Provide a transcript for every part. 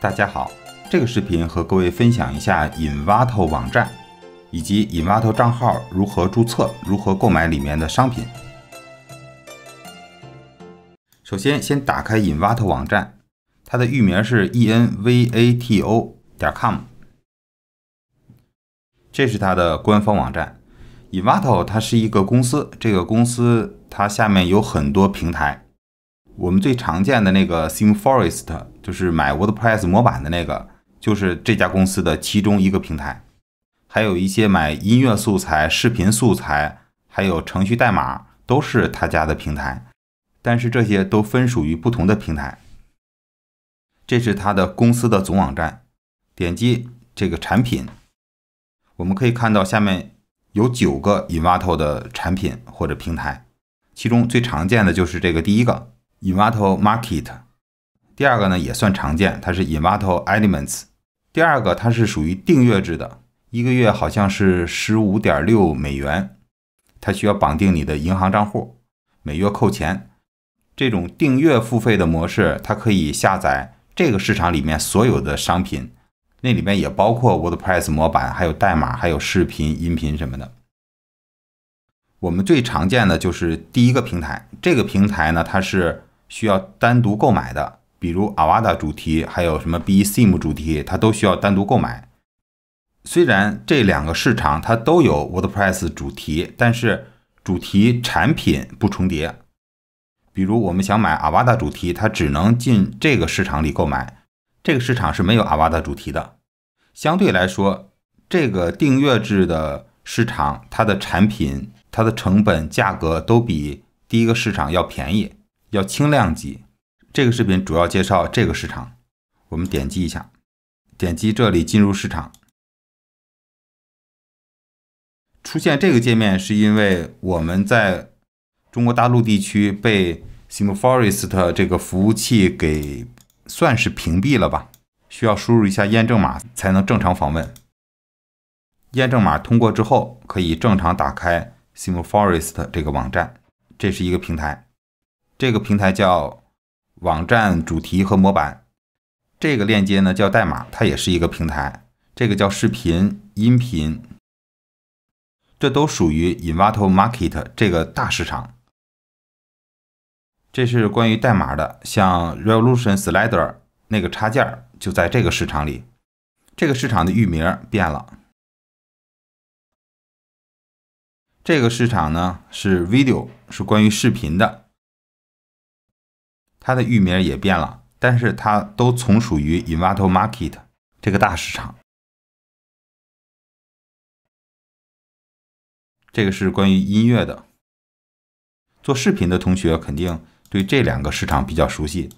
大家好，这个视频和各位分享一下 Envato 网站以及 Envato 账号如何注册，如何购买里面的商品。首先，先打开 Envato 网站，它的域名是 envato 点 com，这是它的官方网站。i n v a t o 它是一个公司，这个公司它下面有很多平台。我们最常见的那个 ThemeForest，就是买 WordPress 模板的那个，就是这家公司的其中一个平台。还有一些买音乐素材、视频素材，还有程序代码，都是他家的平台。但是这些都分属于不同的平台。这是他的公司的总网站，点击这个产品，我们可以看到下面有九个 Invato 的产品或者平台，其中最常见的就是这个第一个。Invato Market，第二个呢也算常见，它是 Invato Elements。第二个它是属于订阅制的，一个月好像是十五点六美元，它需要绑定你的银行账户，每月扣钱。这种订阅付费的模式，它可以下载这个市场里面所有的商品，那里面也包括 WordPress 模板，还有代码，还有视频、音频什么的。我们最常见的就是第一个平台，这个平台呢它是。需要单独购买的，比如阿瓦达主题，还有什么 b e s i m e 主题，它都需要单独购买。虽然这两个市场它都有 WordPress 主题，但是主题产品不重叠。比如我们想买阿瓦达主题，它只能进这个市场里购买，这个市场是没有阿瓦达主题的。相对来说，这个订阅制的市场，它的产品、它的成本、价格都比第一个市场要便宜。要轻量级。这个视频主要介绍这个市场。我们点击一下，点击这里进入市场。出现这个界面是因为我们在中国大陆地区被 SimForest 这个服务器给算是屏蔽了吧？需要输入一下验证码才能正常访问。验证码通过之后，可以正常打开 SimForest 这个网站。这是一个平台。这个平台叫网站主题和模板，这个链接呢叫代码，它也是一个平台。这个叫视频、音频，这都属于 i n v a t o Market 这个大市场。这是关于代码的，像 Revolution Slider 那个插件就在这个市场里。这个市场的域名变了。这个市场呢是 Video，是关于视频的。它的域名也变了，但是它都从属于 i n v a t o Market 这个大市场。这个是关于音乐的。做视频的同学肯定对这两个市场比较熟悉，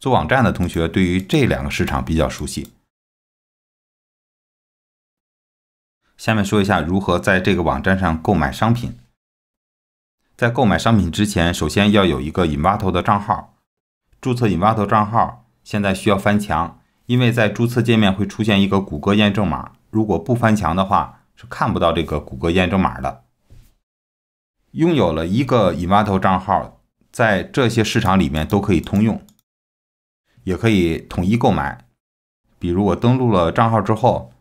做网站的同学对于这两个市场比较熟悉。下面说一下如何在这个网站上购买商品。在购买商品之前，首先要有一个引 t o 的账号。注册引 t o 账号，现在需要翻墙，因为在注册界面会出现一个谷歌验证码，如果不翻墙的话，是看不到这个谷歌验证码的。拥有了一个引 t o 账号，在这些市场里面都可以通用，也可以统一购买。比如我登录了账号之后，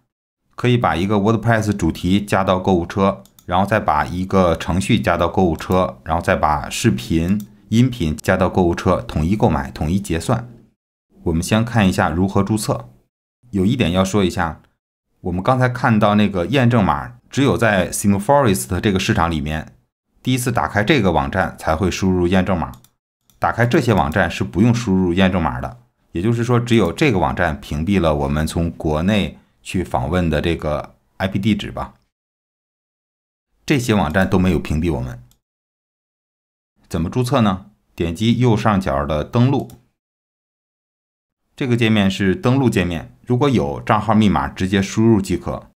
可以把一个 WordPress 主题加到购物车。然后再把一个程序加到购物车，然后再把视频、音频加到购物车，统一购买，统一结算。我们先看一下如何注册。有一点要说一下，我们刚才看到那个验证码，只有在 SimForest 这个市场里面第一次打开这个网站才会输入验证码。打开这些网站是不用输入验证码的，也就是说，只有这个网站屏蔽了我们从国内去访问的这个 IP 地址吧。这些网站都没有屏蔽我们，怎么注册呢？点击右上角的登录，这个界面是登录界面。如果有账号密码，直接输入即可；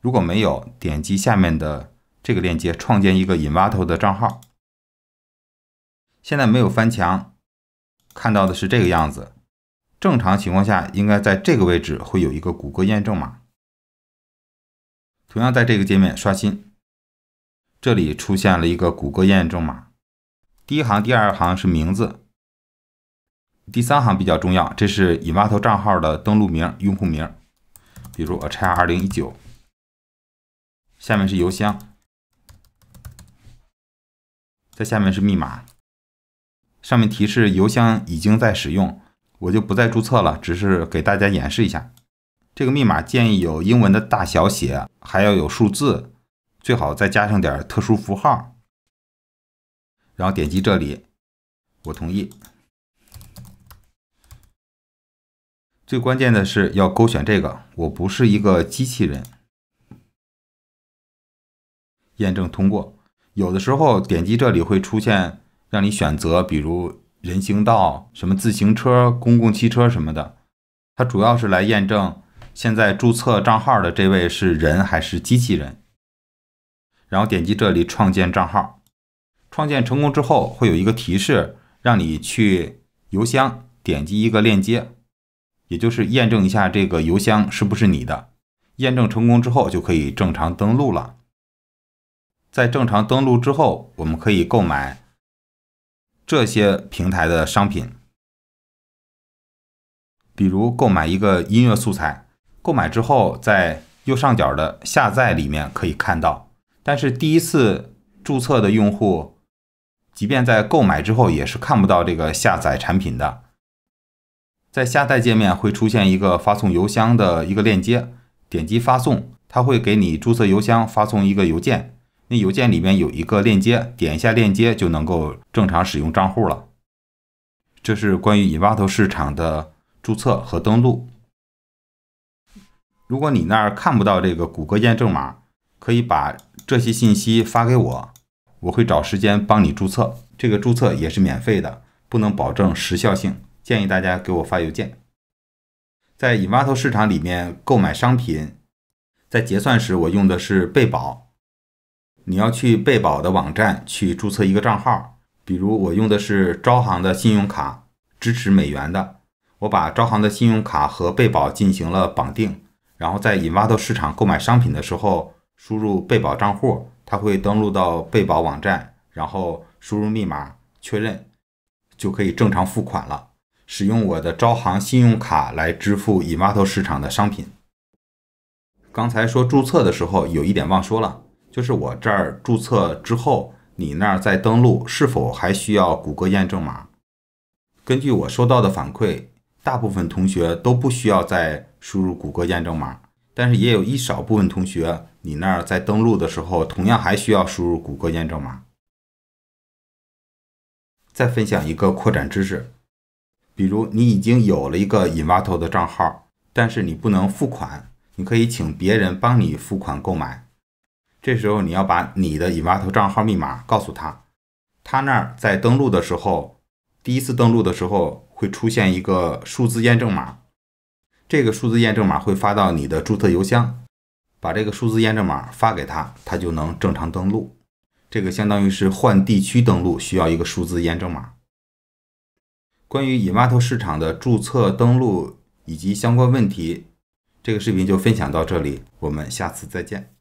如果没有，点击下面的这个链接，创建一个 a 挖头的账号。现在没有翻墙，看到的是这个样子。正常情况下，应该在这个位置会有一个谷歌验证码。同样在这个界面刷新。这里出现了一个谷歌验证码。第一行、第二行是名字，第三行比较重要，这是以 t 头账号的登录名、用户名，比如 Achir 二零一九。下面是邮箱，在下面是密码。上面提示邮箱已经在使用，我就不再注册了，只是给大家演示一下。这个密码建议有英文的大小写，还要有数字。最好再加上点特殊符号，然后点击这里，我同意。最关键的是要勾选这个，我不是一个机器人。验证通过。有的时候点击这里会出现让你选择，比如人行道、什么自行车、公共汽车什么的。它主要是来验证现在注册账号的这位是人还是机器人。然后点击这里创建账号，创建成功之后会有一个提示，让你去邮箱点击一个链接，也就是验证一下这个邮箱是不是你的。验证成功之后就可以正常登录了。在正常登录之后，我们可以购买这些平台的商品，比如购买一个音乐素材。购买之后，在右上角的下载里面可以看到。但是第一次注册的用户，即便在购买之后也是看不到这个下载产品的。在下载界面会出现一个发送邮箱的一个链接，点击发送，它会给你注册邮箱发送一个邮件。那邮件里面有一个链接，点一下链接就能够正常使用账户了。这是关于 a t 头市场的注册和登录。如果你那儿看不到这个谷歌验证码，可以把。这些信息发给我，我会找时间帮你注册。这个注册也是免费的，不能保证时效性，建议大家给我发邮件。在 a 挖 o 市场里面购买商品，在结算时我用的是贝宝，你要去贝宝的网站去注册一个账号。比如我用的是招行的信用卡，支持美元的，我把招行的信用卡和贝宝进行了绑定，然后在 a 挖 o 市场购买商品的时候。输入备保账户，他会登录到备保网站，然后输入密码确认，就可以正常付款了。使用我的招行信用卡来支付易买得市场的商品。刚才说注册的时候有一点忘说了，就是我这儿注册之后，你那儿再登录是否还需要谷歌验证码？根据我收到的反馈，大部分同学都不需要再输入谷歌验证码。但是也有一少部分同学，你那儿在登录的时候，同样还需要输入谷歌验证码。再分享一个扩展知识，比如你已经有了一个 i n v a t o 的账号，但是你不能付款，你可以请别人帮你付款购买。这时候你要把你的 i n v a t o 账号密码告诉他，他那儿在登录的时候，第一次登录的时候会出现一个数字验证码。这个数字验证码会发到你的注册邮箱，把这个数字验证码发给他，他就能正常登录。这个相当于是换地区登录需要一个数字验证码。关于以挖头市场的注册、登录以及相关问题，这个视频就分享到这里，我们下次再见。